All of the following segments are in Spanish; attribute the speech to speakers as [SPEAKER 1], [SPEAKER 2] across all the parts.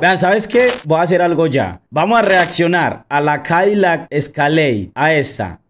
[SPEAKER 1] Vean, ¿sabes qué? Voy a hacer algo ya. Vamos a reaccionar a la Cadillac Escalade, a esta.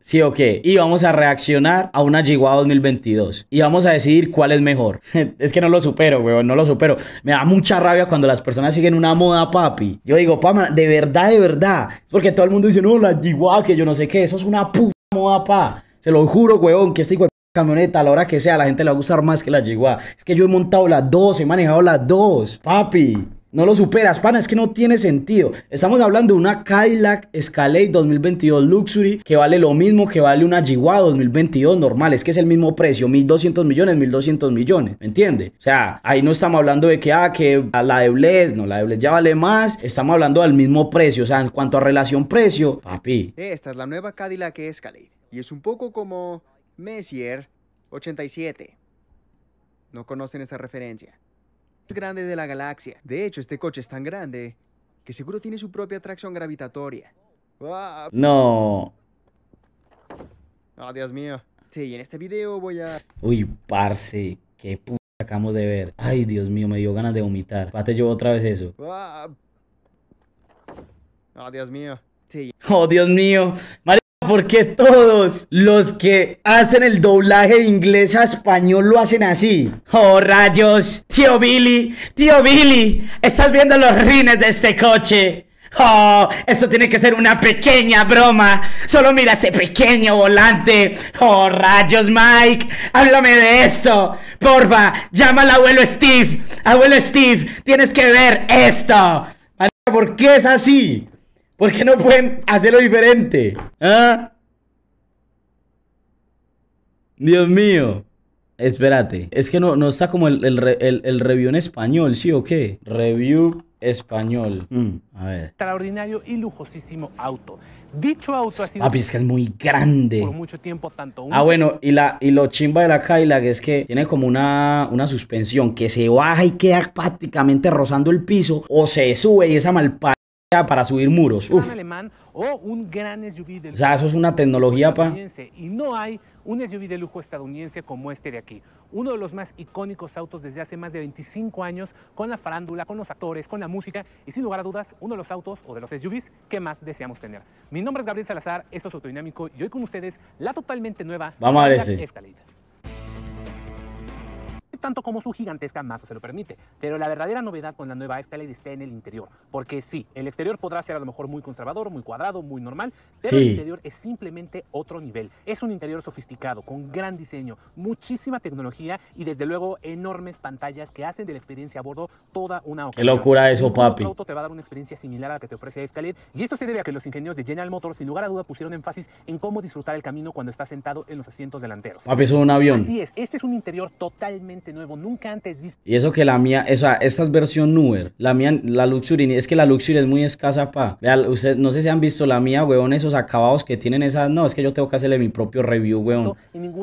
[SPEAKER 1] Sí o qué. Y vamos a reaccionar a una Gigua 2022. Y vamos a decidir cuál es mejor. es que no lo supero, weón. No lo supero. Me da mucha rabia cuando las personas siguen una moda, papi. Yo digo, man, de verdad, de verdad. Es porque todo el mundo dice, no, la Chihuahua, que yo no sé qué. Eso es una puta moda, pa. Se lo juro, weón, que este camioneta a la hora que sea, la gente le va a gustar más que la yegua. Es que yo he montado las dos, he manejado las dos, papi. No lo superas, pana, es que no tiene sentido. Estamos hablando de una Cadillac Escalade 2022 Luxury que vale lo mismo que vale una Yigua 2022 normal, es que es el mismo precio, 1200 millones, 1200 millones, ¿me entiende? O sea, ahí no estamos hablando de que ah que la de no, la de ya vale más, estamos hablando del mismo precio, o sea, en cuanto a relación precio, papi.
[SPEAKER 2] Esta es la nueva Cadillac Escalade y es un poco como Messier 87. No conocen esa referencia. Es grande de la galaxia. De hecho, este coche es tan grande que seguro tiene su propia atracción gravitatoria.
[SPEAKER 1] No.
[SPEAKER 2] Oh, Dios mío. Sí, en este video voy a...
[SPEAKER 1] Uy, parce, qué puta acabamos de ver. Ay, Dios mío, me dio ganas de vomitar. Pate yo otra vez eso.
[SPEAKER 2] Oh, Dios mío. Sí.
[SPEAKER 1] Oh, Dios mío porque todos los que hacen el doblaje de inglés a español lo hacen así. Oh, rayos. Tío Billy, tío Billy, estás viendo los rines de este coche. Oh, esto tiene que ser una pequeña broma. Solo mira ese pequeño volante. Oh, rayos, Mike. Háblame de esto. Porfa, llama al abuelo Steve. Abuelo Steve, tienes que ver esto. ¿Por qué es así? ¿Por qué no pueden hacerlo diferente? ¿Ah? Dios mío. Espérate, es que no, no está como el, review en español, ¿sí o qué? Review español. Mm. a ver.
[SPEAKER 2] Extraordinario y lujosísimo auto. Dicho auto ha es que es
[SPEAKER 1] muy grande. Por mucho
[SPEAKER 2] tiempo, tanto. Ah, bueno,
[SPEAKER 1] y, la, y lo chimba de la que es que tiene como una, una suspensión que se baja y queda prácticamente rozando el piso, o se sube y esa malpa para subir muros. un
[SPEAKER 2] Alemán, o un gran SUV sea, eso es una tecnología para... Y no hay un SUV de lujo estadounidense como este de aquí. Uno de los más icónicos autos desde hace más de 25 años, con la farándula, con los actores, con la música y sin lugar a dudas, uno de los autos o de los SUVs que más deseamos tener. Mi nombre es Gabriel Salazar, esto es Autodinámico y hoy con ustedes la totalmente nueva... Vamos a ver ese tanto como su gigantesca masa se lo permite. Pero la verdadera novedad con la nueva Escalade está en el interior, porque sí, el exterior podrá ser a lo mejor muy conservador, muy cuadrado, muy normal, pero el interior es simplemente otro nivel. Es un interior sofisticado, con gran diseño, muchísima tecnología y desde luego enormes pantallas que hacen de la experiencia a bordo toda una ocasión. locura eso, papi. El auto te va a dar una experiencia similar a la que te ofrece Escalade y esto se debe a que los ingenieros de General Motors sin lugar a duda pusieron énfasis en cómo disfrutar el camino cuando estás sentado en los asientos delanteros. Papi, es un avión. Así es, este es un interior totalmente nuevo nunca antes visto.
[SPEAKER 1] Y eso que la mía, o sea, esta es versión newer. La mía, la Luxury, es que la Luxury es muy escasa, pa. Vean, ustedes no sé si han visto la mía, weón, esos acabados que tienen esas. No, es que yo tengo que hacerle mi propio review, weón.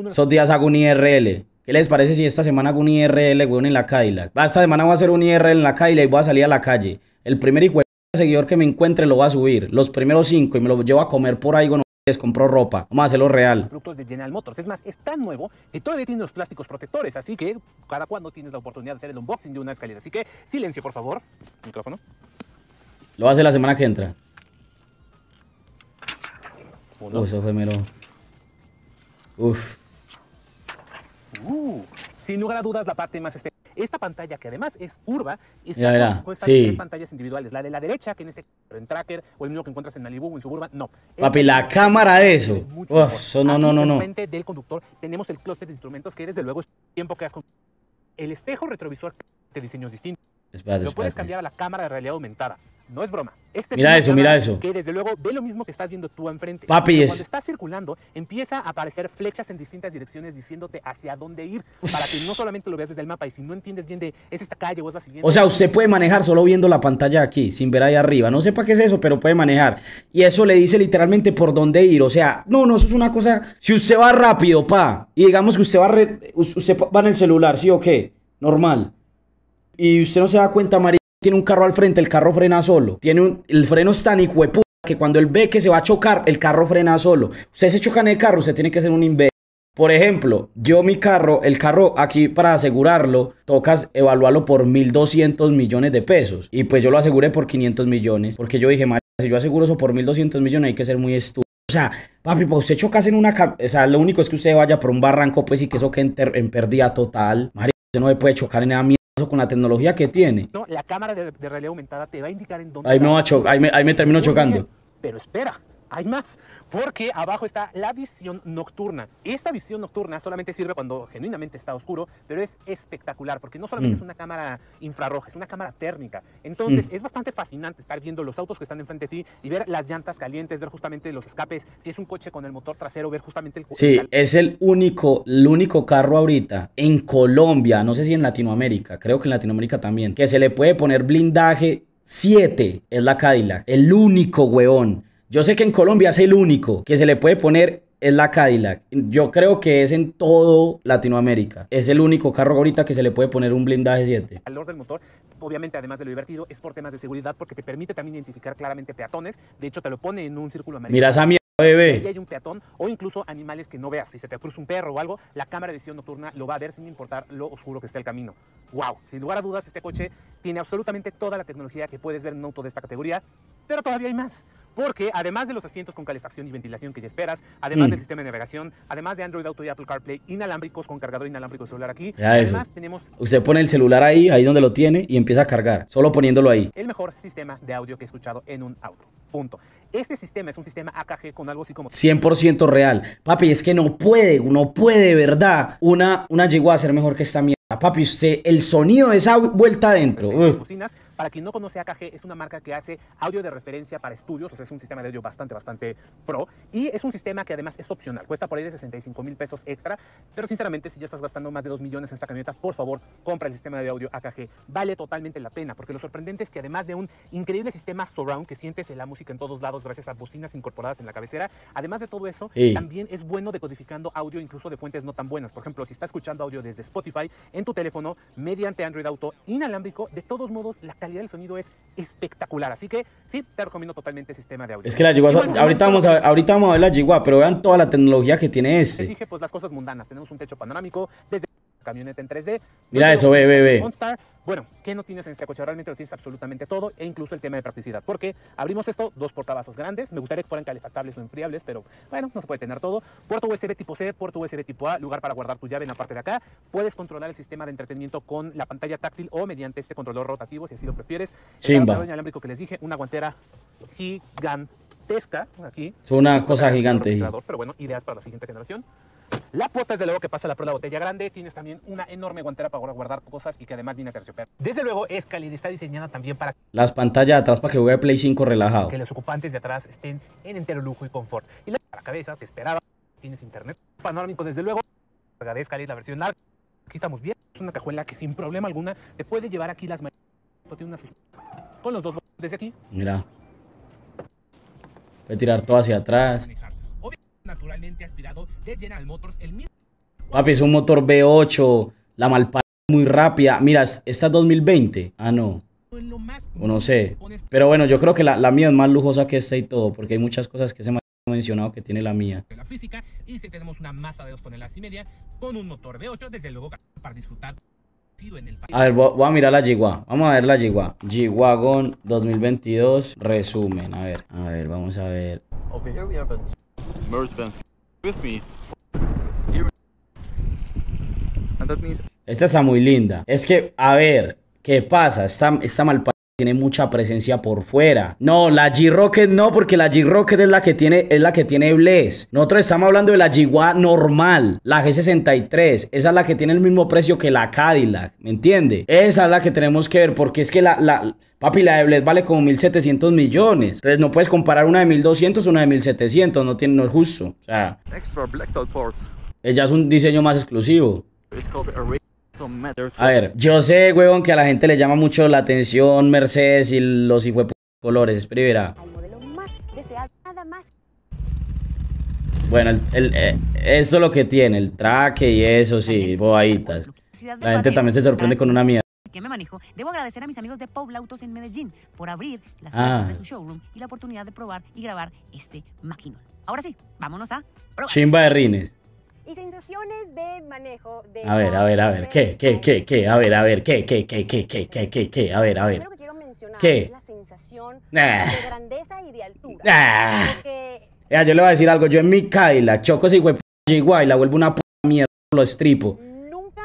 [SPEAKER 1] Esos días hago un IRL. ¿Qué les parece si esta semana hago un IRL, weón, en la Cadillac? esta semana voy a hacer un IRL en la Cadillac y voy a salir a la calle. El primer hijo seguidor que me encuentre lo va a subir. Los primeros cinco y me lo llevo a comer por ahí, weón les compró ropa. Vamos a hacerlo real.
[SPEAKER 2] Productos de General Motors. Es más, es tan nuevo que todavía tiene los plásticos protectores. Así que cada cuando tienes la oportunidad de hacer el unboxing de una escalera. Así que silencio, por favor. Micrófono.
[SPEAKER 1] Lo hace la semana que entra. Uy, eso fue mero. Uf.
[SPEAKER 2] Uh, sin lugar a dudas, la parte más especial. Esta pantalla, que además es curva, está tres pantallas individuales. La de la derecha, que en este en Tracker, o el mismo que encuentras en Malibu o en Suburban, no. Papi, la cámara
[SPEAKER 1] de eso. no, no, no, no. frente
[SPEAKER 2] del conductor tenemos el clóset de instrumentos que desde luego es tiempo que has... El espejo retrovisor de diseños distintos
[SPEAKER 1] Espérate, lo puedes cambiar
[SPEAKER 2] a la cámara de realidad aumentada. No es broma. Este mira eso, mira eso. Que desde luego ve lo mismo que estás viendo tú enfrente. Papi, es. Cuando está circulando, empieza a aparecer flechas en distintas direcciones diciéndote hacia dónde ir para que no solamente lo veas desde el mapa y si no entiendes bien de es esta calle o es la siguiente.
[SPEAKER 1] O sea, usted puede manejar solo viendo la pantalla aquí, sin ver ahí arriba. No sé para qué es eso, pero puede manejar. Y eso le dice literalmente por dónde ir. O sea, no, no, eso es una cosa. Si usted va rápido, pa, y digamos que usted va, usted va en el celular, ¿sí o qué? Normal y usted no se da cuenta, María, tiene un carro al frente, el carro frena solo. Tiene el freno es tan hijueputa que cuando él ve que se va a chocar, el carro frena solo. Usted se choca en el carro, usted tiene que ser un imbécil. Por ejemplo, yo mi carro, el carro aquí para asegurarlo, tocas evaluarlo por 1.200 millones de pesos. Y pues yo lo aseguré por 500 millones, porque yo dije, María, si yo aseguro eso por 1.200 millones hay que ser muy estúpido. O sea, papi, pues usted chocas en una... O sea, lo único es que usted vaya por un barranco, pues, y que eso quede en, pérdida total. María, usted no se puede chocar en nada mierda con la tecnología que tiene. No, la
[SPEAKER 2] cámara de, realidad aumentada te va a indicar en dónde. Ahí me, va
[SPEAKER 1] ahí ahí me termino chocando.
[SPEAKER 2] pero espera, hay más, porque abajo está la visión nocturna. Esta visión nocturna solamente sirve cuando genuinamente está oscuro, pero es espectacular, porque no solamente mm. es una cámara infrarroja, es una cámara térmica. Entonces mm. es bastante fascinante estar viendo los autos que están enfrente de ti y ver las llantas calientes, ver justamente los escapes, si es un coche con el motor trasero, ver justamente el...
[SPEAKER 1] Sí, es el único, el único carro ahorita en Colombia, no sé si en Latinoamérica, creo que en Latinoamérica también, que se le puede poner blindaje 7 es la Cadillac. El único, weón. Yo sé que en Colombia es el único que se le puede poner es la Cadillac. Yo creo que es en todo Latinoamérica. Es el único carro ahorita que se le puede poner un blindaje 7.
[SPEAKER 2] calor del motor, obviamente, además de lo divertido, es por temas de seguridad porque te permite también identificar claramente peatones. De hecho, te lo pone en un círculo amarillo. Mira esa mierda. Bebé. Si hay un peatón o incluso animales que no veas. Si se te cruza un perro o algo, la cámara de visión nocturna lo va a ver sin importar lo oscuro que esté el camino. ¡Wow! Sin lugar a dudas, este coche tiene absolutamente toda la tecnología que puedes ver en un auto de esta categoría, pero todavía hay más porque además de los asientos con calefacción y ventilación que ya esperas, además del mm. sistema de navegación, además de Android Auto y Apple CarPlay inalámbricos con cargador inalámbrico celular aquí, además tenemos...
[SPEAKER 1] Usted pone el celular ahí, ahí donde lo tiene y empieza a cargar, solo poniéndolo ahí.
[SPEAKER 2] El mejor sistema de audio que he escuchado en un auto. Punto. Este sistema es un sistema AKG con algo así como...
[SPEAKER 1] 100% real. Papi, es que no puede, no puede verdad una, una llegó a ser mejor que esta mierda. Papi, usted, el sonido de esa vuelta adentro. Uf.
[SPEAKER 2] Para quien no conoce AKG, es una marca que hace audio de referencia para estudios, o sea, es un sistema de audio bastante, bastante pro. Y es un sistema que además es opcional, cuesta por ahí de 65 mil pesos extra. Pero sinceramente, si ya estás gastando más de 2 millones en esta camioneta, por favor, compra el sistema de audio AKG. Vale totalmente la pena, porque lo sorprendente es que además de un increíble sistema surround que sientes la música en todos lados gracias a bocinas incorporadas en la cabecera, además de todo eso, también es bueno decodificando audio incluso de fuentes no tan buenas. Por ejemplo, si estás escuchando audio desde Spotify en tu teléfono mediante Android Auto inalámbrico, de todos modos, la calidad el sonido es espectacular. Así que sí, te recomiendo totalmente el sistema de audio. Es que la Jigua, ahorita, vamos a,
[SPEAKER 1] ahorita vamos a ver la Jigua pero vean toda la tecnología que tiene ese. Les dije,
[SPEAKER 2] pues las cosas mundanas. Tenemos un techo panorámico desde camioneta en 3D.
[SPEAKER 1] Mira eso, ve, ve, ve.
[SPEAKER 2] Bueno, ¿qué no tienes en este coche? Realmente lo tienes absolutamente todo e incluso el tema de practicidad. Porque abrimos esto, dos portavasos grandes. Me gustaría que fueran calefactables o enfriables, pero bueno, no se puede tener todo. Puerto USB tipo C, puerto USB tipo A, lugar para guardar tu llave en la parte de acá. Puedes controlar el sistema de entretenimiento con la pantalla táctil o mediante este controlador rotativo, si así lo prefieres.
[SPEAKER 1] El inalámbrico
[SPEAKER 2] que les dije, una guantera gigantesca aquí. Es una cosa gigante. Pero bueno, ideas para la siguiente generación. La puerta es luego que pasa la prueba botella grande. Tienes también una enorme guantera para guardar cosas y que además viene a terciopelo. Desde luego es Cali está diseñada también para... Las pantallas de atrás para que juegue Play 5 relajado. Que los ocupantes de atrás estén en entero lujo y confort. Y la, cabeza que esperaba, tienes internet panorámico desde luego. la versión larga. Aquí estamos bien. Es una cajuela que sin problema alguna te puede llevar aquí las... Tiene una... Con los dos desde aquí.
[SPEAKER 1] Mira. Voy a tirar todo hacia atrás
[SPEAKER 2] naturalmente aspirado de General Motors el mismo...
[SPEAKER 1] Papi, es un motor V8, la malpa muy rápida. Mira, esta es 2020. Ah, no. O no sé. Este Pero bueno, yo creo que la, mía es más lujosa que esta y todo, porque hay muchas cosas que se me han mencionado que tiene la mía. A ver, voy a mirar la Yigua. Vamos a ver la Yigua. g 2022 resumen, a ver. A ver, vamos a ver. Oh, esta está muy linda. Es que, a ver, ¿qué pasa? Está, está mal tiene mucha presencia por fuera. No, la G-Rocket no, porque la G-Rocket es la que tiene, es la que tiene Bless. Nosotros estamos hablando de la g normal, la G63. Esa es la que tiene el mismo precio que la Cadillac, ¿me entiende? Esa es la que tenemos que ver, porque es que la, la papi, la de Bless vale como 1.700 millones. Entonces no puedes comparar una de 1.200 una de 1.700, no, tiene, no es justo. O sea, ella es un diseño más exclusivo. A ver, yo sé, huevón, que a la gente le llama mucho la atención Mercedes y los hijos colores. Espera, Bueno, el, el, eh, es lo que tiene, el traque y eso, sí, bobaditas. La gente también se sorprende con una mierda
[SPEAKER 3] que me manejo, debo agradecer a mis amigos de Paul Autos en Medellín por abrir las ah. puertas de su showroom y la oportunidad de probar y grabar este maquinón. Ahora sí, vámonos a probar. Chimba
[SPEAKER 1] de rines y sensaciones de manejo de... A ver, a ver, a ver, ¿qué, qué, qué, qué? A ver, a ver, ¿qué, qué, qué, qué, qué, qué, qué, A ver, a ver. Lo que quiero mencionar ¿Qué? es la sensación de grandeza y de altura. Ah. Porque... Ya, yo le voy a decir algo, yo en mi Kaila choco ese güey igual, la vuelvo una p mierda, lo estripo. Nunca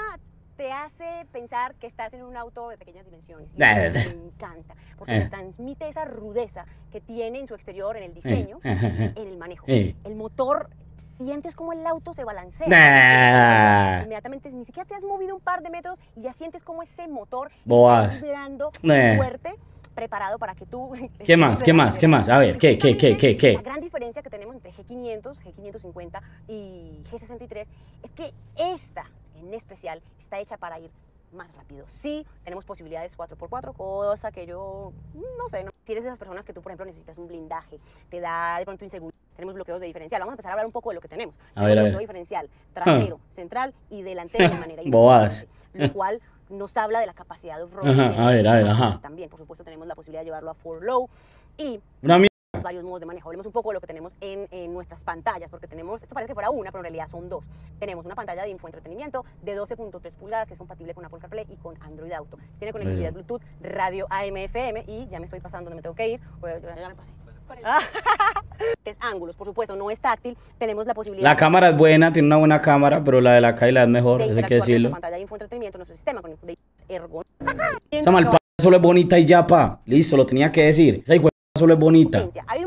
[SPEAKER 1] te hace
[SPEAKER 3] pensar que estás en un auto de pequeñas dimensiones. Y Me encanta, porque eh. transmite esa rudeza que tiene en su exterior, en el eh, diseño, eh, en el manejo. El motor sientes como el auto se balancea. Inmediatamente, ni siquiera te has movido un par de metros y ya sientes como ese motor está fuerte preparado para que tú... ¿Qué más? ¿Qué más? ¿Qué más? A ver, ¿qué, qué, qué, qué, qué? La gran diferencia que tenemos entre G500, G550 y G63 es que esta, en especial, está hecha para ir más rápido. Sí, tenemos posibilidades 4x4, cosa que yo no sé. ¿no? Si eres de esas personas que tú, por ejemplo, necesitas un blindaje, te da de pronto inseguridad. Tenemos bloqueos de diferencial. Vamos a empezar a hablar un poco de lo que tenemos. A ver, bloqueo diferencial, trasero, central y delantero de manera Boas. Lo cual nos habla de la capacidad de roll. A ver, a ver, ajá. También, por supuesto, tenemos la posibilidad de llevarlo a four low y Una varios modos de manejo. Hablemos un poco de lo que tenemos en, nuestras pantallas, porque tenemos, esto parece que fuera una, pero en realidad son dos. Tenemos una pantalla de infoentretenimiento de 12.3 pulgadas que es compatible con Apple CarPlay y con Android Auto. Tiene conectividad Bluetooth, radio AM, FM y ya me estoy pasando donde me tengo que ir. Ya me pasé. ángulos, por supuesto, no es táctil, tenemos la posibilidad... La cámara es
[SPEAKER 1] buena, tiene una buena cámara, pero la de la Kaila es mejor, de hay que decirlo. pantalla
[SPEAKER 3] de Esa malpa
[SPEAKER 1] solo es bonita y ya, pa. Listo, lo tenía que decir. Esa hija solo es bonita.
[SPEAKER 3] Hay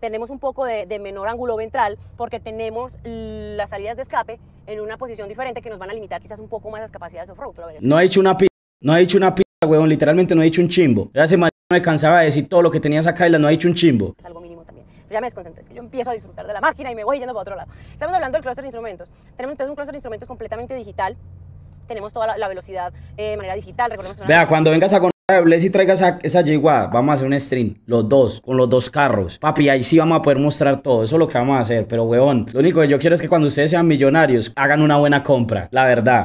[SPEAKER 3] tenemos un poco de, de, menor ángulo ventral porque tenemos las salidas de escape en una posición diferente que nos van a limitar quizás un poco más las capacidades off-road.
[SPEAKER 1] No ha hecho una pi... No ha hecho una weón, ah, literalmente no he dicho un chimbo. Yo hace me cansaba de decir todo lo que tenías acá y la no ha dicho un chimbo. Es algo mínimo
[SPEAKER 3] también. Pero ya me desconcentré, es que yo empiezo a disfrutar de la máquina y me voy yendo para otro lado. Estamos hablando del clúster de instrumentos. Tenemos entonces un clúster de instrumentos completamente digital. Tenemos toda la, velocidad eh, de manera digital. Vea,
[SPEAKER 1] cuando vengas a con Bless y traigas esa, esa yegua, vamos a hacer un stream, los dos, con los dos carros. Papi, ahí sí vamos a poder mostrar todo, eso es lo que vamos a hacer, pero weón, lo único que yo quiero es que cuando ustedes sean millonarios, hagan una buena compra, la verdad.